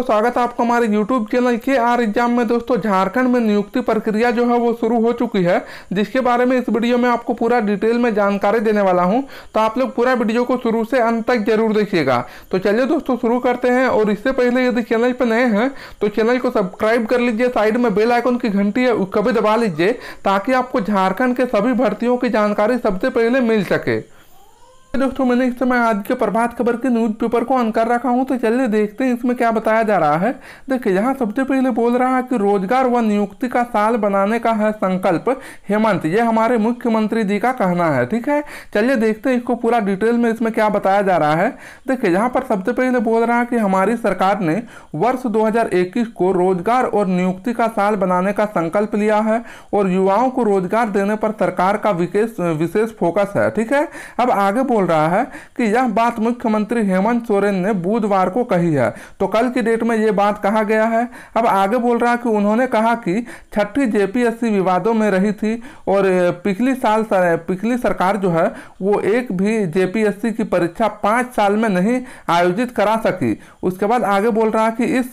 तो स्वागत है आपको हमारे YouTube चैनल के आर एग्जाम में दोस्तों झारखंड में नियुक्ति प्रक्रिया जो है वो शुरू हो चुकी है जिसके बारे में इस वीडियो में आपको पूरा डिटेल में जानकारी देने वाला हूं तो आप लोग पूरा वीडियो को शुरू से अंत तक जरूर देखिएगा तो चलिए दोस्तों शुरू करते हैं और इससे पहले यदि चैनल पर नए हैं तो चैनल को सब्सक्राइब कर लीजिए साइड में बेल आइकन की घंटी है कभी दबा लीजिए ताकि आपको झारखंड के सभी भर्तियों की जानकारी सबसे पहले मिल सके दोस्तों मैंने इस समय आज के प्रभात खबर के न्यूज पेपर को ऑन कर रखा हूँ तो चलिए देखते हैं इसमें क्या बताया जा रहा है देखिए यहाँ सबसे पहले बोल रहा है कि रोजगार व नियुक्ति का साल बनाने का है संकल्प हेमंत ये हमारे मुख्यमंत्री जी का कहना है ठीक है चलिए देखते हैं इसको पूरा डिटेल में इसमें क्या बताया जा रहा है देखिए यहाँ पर सबसे पहले बोल रहा है कि हमारी सरकार ने वर्ष दो को रोजगार और नियुक्ति का साल बनाने का संकल्प लिया है और युवाओं को रोजगार देने पर सरकार का विशेष फोकस है ठीक है अब आगे बोल बोल रहा है कि यह बात मुख्यमंत्री हेमंत सोरेन ने बुधवार को कही है तो कल की डेट में यह बात कहा गया है अब आगे बोल रहा है कि उन्होंने कहा कि छठी जेपीएससी विवादों में रही थी और पिछली साल पिछली सरकार जो है वो एक भी जेपीएससी की परीक्षा पाँच साल में नहीं आयोजित करा सकी उसके बाद आगे बोल रहा है कि इस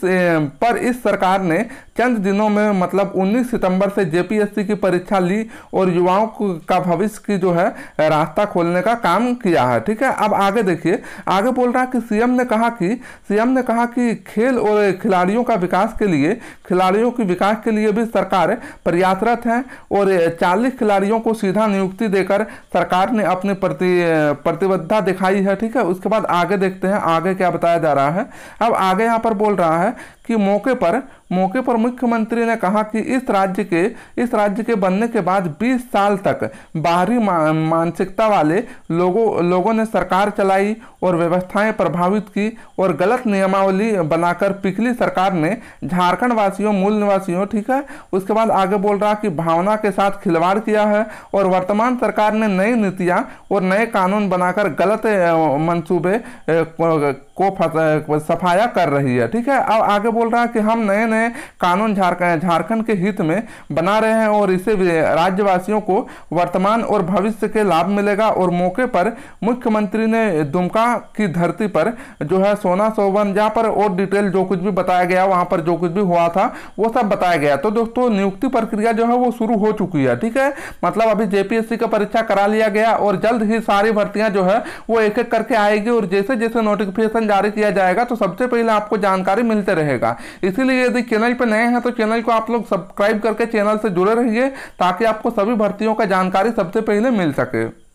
पर इस सरकार ने चंद दिनों में मतलब 19 सितंबर से जेपीएससी की परीक्षा ली और युवाओं का भविष्य की जो है रास्ता खोलने का काम किया रहा है ठीक है अब आगे देखिए आगे बोल रहा है कि सीएम ने कहा कि सीएम ने कहा कि खेल और खिलाड़ियों का विकास के लिए खिलाड़ियों के विकास के लिए भी सरकार प्रयासरत है और चालीस खिलाड़ियों को सीधा नियुक्ति देकर सरकार ने अपनी प्रति प्रतिबद्धता दिखाई है ठीक है उसके बाद आगे देखते हैं आगे क्या बताया जा रहा है अब आगे यहाँ पर बोल रहा है कि मौके पर मौके पर मुख्यमंत्री ने कहा कि इस राज्य के इस राज्य के बनने के बाद 20 साल तक बाहरी मानसिकता वाले लोगों लोगों ने सरकार चलाई और व्यवस्थाएं प्रभावित की और गलत नियमावली बनाकर पिछली सरकार ने झारखंड वासियों मूल निवासियों ठीक है उसके बाद आगे बोल रहा कि भावना के साथ खिलवाड़ किया है और वर्तमान सरकार ने नई नीतियाँ और नए कानून बनाकर गलत मंसूबे को फस, सफाया कर रही है ठीक है अब आगे बोल रहा है कि हम नए नए कानून झारखंड झारखंड के हित में बना रहे हैं और इसे राज्यवासियों को वर्तमान और भविष्य के लाभ मिलेगा और मौके पर मुख्यमंत्री ने दुमका की धरती पर जो है सोना सोवन जहाँ पर और डिटेल जो कुछ भी बताया गया वहाँ पर जो कुछ भी हुआ था वो सब बताया गया तो दोस्तों नियुक्ति प्रक्रिया जो है वो शुरू हो चुकी है ठीक है मतलब अभी जेपीएससी का परीक्षा करा लिया गया और जल्द ही सारी भर्तियाँ जो है वो एक एक करके आएगी और जैसे जैसे नोटिफिकेशन जारी किया जाएगा तो सबसे पहले आपको जानकारी मिलते रहेगा इसीलिए यदि चैनल पर नए हैं तो चैनल को आप लोग सब्सक्राइब करके चैनल से जुड़े रहिए ताकि आपको सभी भर्तियों का जानकारी सबसे पहले मिल सके